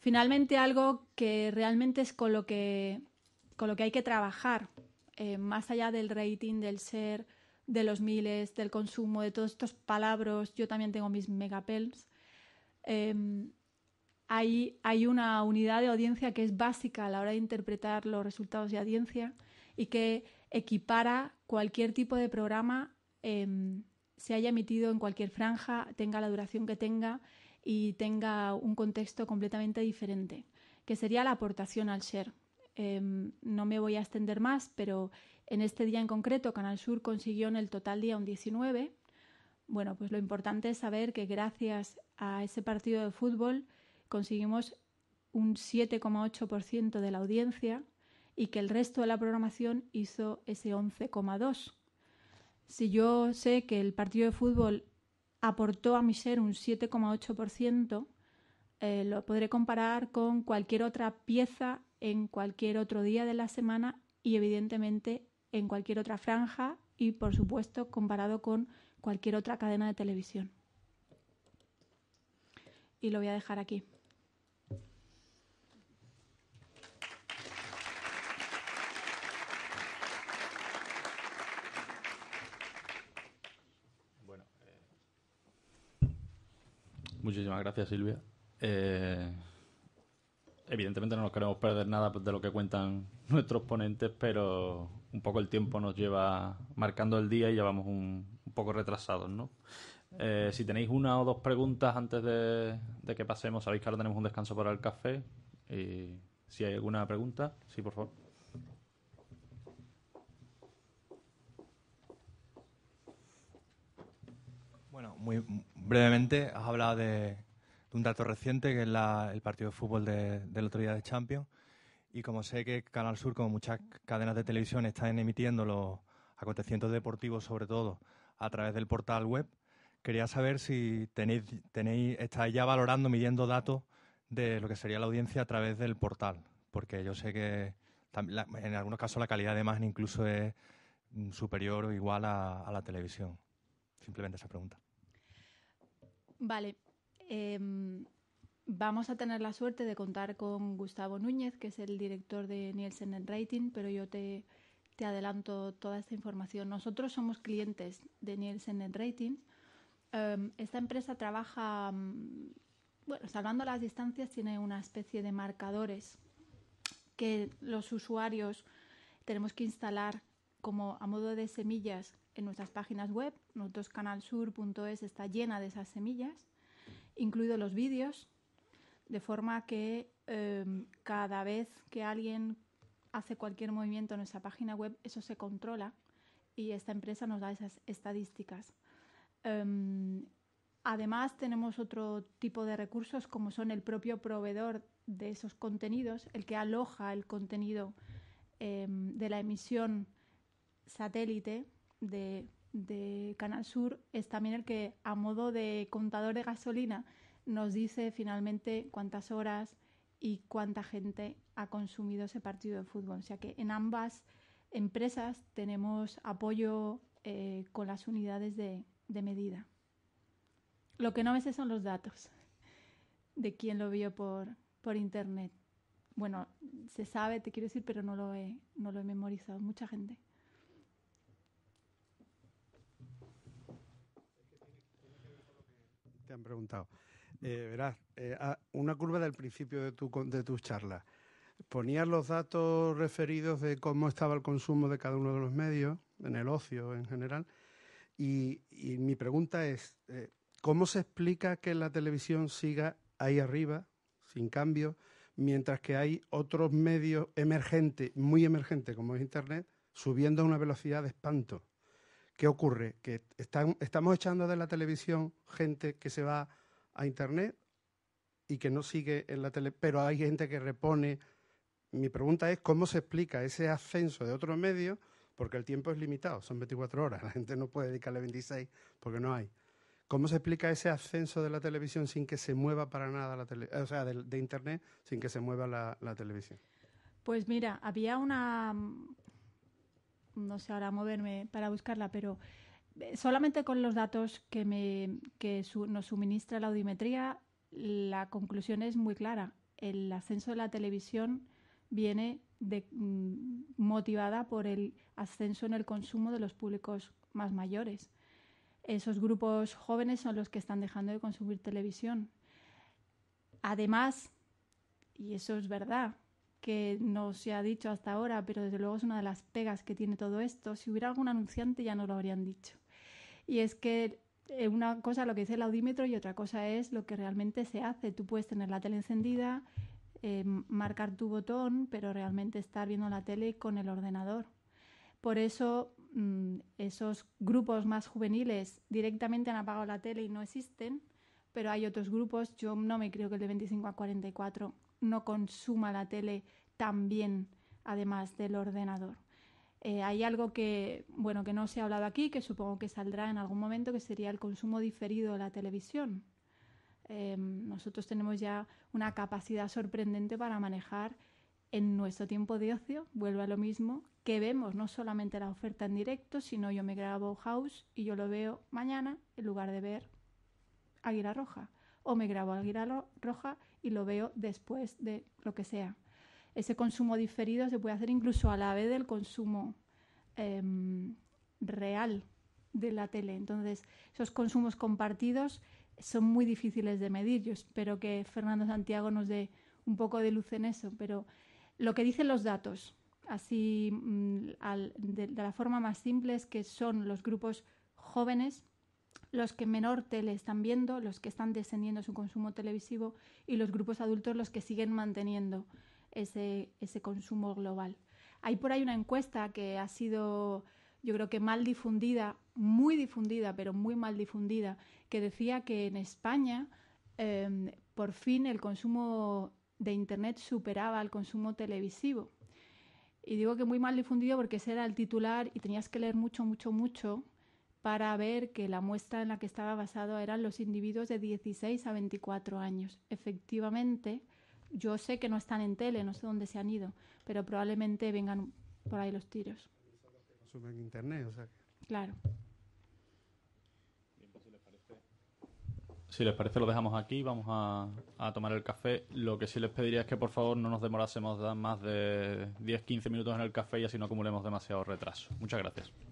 Finalmente, algo que realmente es con lo que, con lo que hay que trabajar, eh, más allá del rating, del ser, de los miles, del consumo, de todos estos palabras, yo también tengo mis megapels. Em, hay, hay, una unidad de audiencia que es básica a la hora de interpretar los resultados de audiencia y que equipara cualquier tipo de programa, em, se haya emitido en cualquier franja, tenga la duración que tenga y tenga un contexto completamente diferente, que sería la aportación al ser. Em, no me voy a extender más, pero en este día en concreto Canal Sur consiguió en el total día un 19. Bueno, pues lo importante es saber que gracias a ese partido de fútbol conseguimos un 7,8% de la audiencia y que el resto de la programación hizo ese 11,2%. Si yo sé que el partido de fútbol aportó a mi ser un 7,8%, eh, lo podré comparar con cualquier otra pieza en cualquier otro día de la semana y evidentemente en cualquier otra franja y por supuesto comparado con cualquier otra cadena de televisión. Y lo voy a dejar aquí. Muchísimas gracias, Silvia. Eh, evidentemente no nos queremos perder nada de lo que cuentan nuestros ponentes, pero un poco el tiempo nos lleva marcando el día y ya vamos un, poco retrasados, ¿no? Eh, si tenéis una o dos preguntas antes de, que pasemos, sabéis que ahora tenemos un descanso para el café. Y si hay alguna pregunta, sí, por favor. Bueno, muy, brevemente, has hablado de, un dato reciente, que es el partido de fútbol de, del otro día de Champions. Y como sé que Canal Sur, como muchas cadenas de televisión, están emitiendo los acontecimientos deportivos, sobre todo a través del portal web, quería saber si tenéis, tenéis, estáis ya valorando, midiendo datos de lo que sería la audiencia a través del portal, porque yo sé que en algunos casos la calidad de imagen incluso es mm, superior o igual a la televisión. Simplemente esa pregunta. Vale. Em, vamos a tener la suerte de contar con Gustavo Núñez, que es el director de Nielsen Rating, pero yo te, adelanto toda esta información. Nosotros somos clientes de Nielsen Rating. Em, esta empresa trabaja, em, bueno, salvando las distancias, tiene una especie de marcadores que los usuarios tenemos que instalar como a modo de semillas nuestras páginas web. canalsur.es está llena de esas semillas, incluidos los vídeos, de forma que em, cada vez que alguien hace cualquier movimiento en nuestra página web, eso se controla y esta empresa nos da esas estadísticas. Em, además, tenemos otro tipo de recursos como son el propio proveedor de esos contenidos, el que aloja el contenido em, de la emisión satélite de, Canal Sur es también el que, a modo de contador de gasolina, nos dice finalmente cuántas horas y cuánta gente ha consumido ese partido de fútbol. O sea que en ambas empresas tenemos apoyo eh, con las unidades de, medida. Lo que no me sé son los datos de quién lo vio por, por internet. Bueno, se sabe, te quiero decir, pero no no lo he memorizado. Mucha gente. te han preguntado. Eh, verás, eh, una curva del principio de tu, de tus charlas. Ponías los datos referidos de cómo estaba el consumo de cada uno de los medios, en el ocio en general. Y, mi pregunta es, eh, ¿cómo se explica que la televisión siga ahí arriba, sin cambio, mientras que hay otros medios emergentes, muy emergentes, como es Internet, subiendo a una velocidad de espanto? ¿Qué ocurre? Que estamos echando de la televisión gente que se va a Internet y que no sigue en la tele, pero hay gente que repone. Mi pregunta es cómo se explica ese ascenso de otro medio, porque el tiempo es limitado, son 24 horas, la gente no puede dedicarle 26 porque no hay. ¿Cómo se explica ese ascenso de la televisión sin que se mueva para nada la tele, o sea, de, Internet sin que se mueva la televisión? Pues mira, había una, no sé ahora moverme para buscarla, pero eh, solamente con los datos que, nos suministra la audimetría, la conclusión es muy clara. El ascenso de la televisión viene mm, motivada por el ascenso en el consumo de los públicos más mayores. Esos grupos jóvenes son los que están dejando de consumir televisión. Además, y eso es verdad, que no se ha dicho hasta ahora, pero desde luego es una de las pegas que tiene todo esto. Si hubiera algún anunciante ya no lo habrían dicho. Y es que eh, una cosa lo que dice el audímetro y otra cosa es lo que realmente se hace. Tú puedes tener la tele encendida, eh, marcar tu botón, pero realmente estar viendo la tele con el ordenador. Por eso mm, esos grupos más juveniles directamente han apagado la tele y no existen, pero hay otros grupos, yo no me creo que el de 25 a 44 no consuma la tele también, además del ordenador. Eh, hay algo que, bueno, que no se ha hablado aquí, que supongo que saldrá en algún momento, que sería el consumo diferido de la televisión. Eh, nosotros tenemos ya una capacidad sorprendente para manejar en nuestro tiempo de ocio, vuelve a lo mismo, que vemos no solamente la oferta en directo, sino yo me grabo House y yo lo veo mañana en lugar de ver Águila Roja o me grabo al guiralo roja y lo veo después de lo que sea. Ese consumo diferido se puede hacer incluso a la vez del consumo em, real de la tele. Entonces, esos consumos compartidos son muy difíciles de medir. Yo espero que Fernando Santiago nos dé un poco de luz en eso, pero lo que dicen los datos, así mm, de, la forma más simple, es que son los grupos jóvenes los que menor tele están viendo, los que están descendiendo su consumo televisivo y los grupos adultos los que siguen manteniendo ese, consumo global. Hay por ahí una encuesta que ha sido, yo creo que mal difundida, muy difundida, pero muy mal difundida, que decía que en España em, por fin el consumo de Internet superaba el consumo televisivo. Y digo que muy mal difundido porque ese era el titular y tenías que leer mucho, mucho, mucho para ver que la muestra en la que estaba basado eran los individuos de 16 a 24 años. Efectivamente, yo sé que no están en tele, no sé dónde se han ido, pero probablemente vengan por ahí los tiros. Claro. Pues si les parece, lo dejamos aquí, vamos a, a, tomar el café. Lo que sí les pediría es que por favor no nos demorásemos más de 10-15 minutos en el café y así no acumulemos demasiado retraso. Muchas gracias.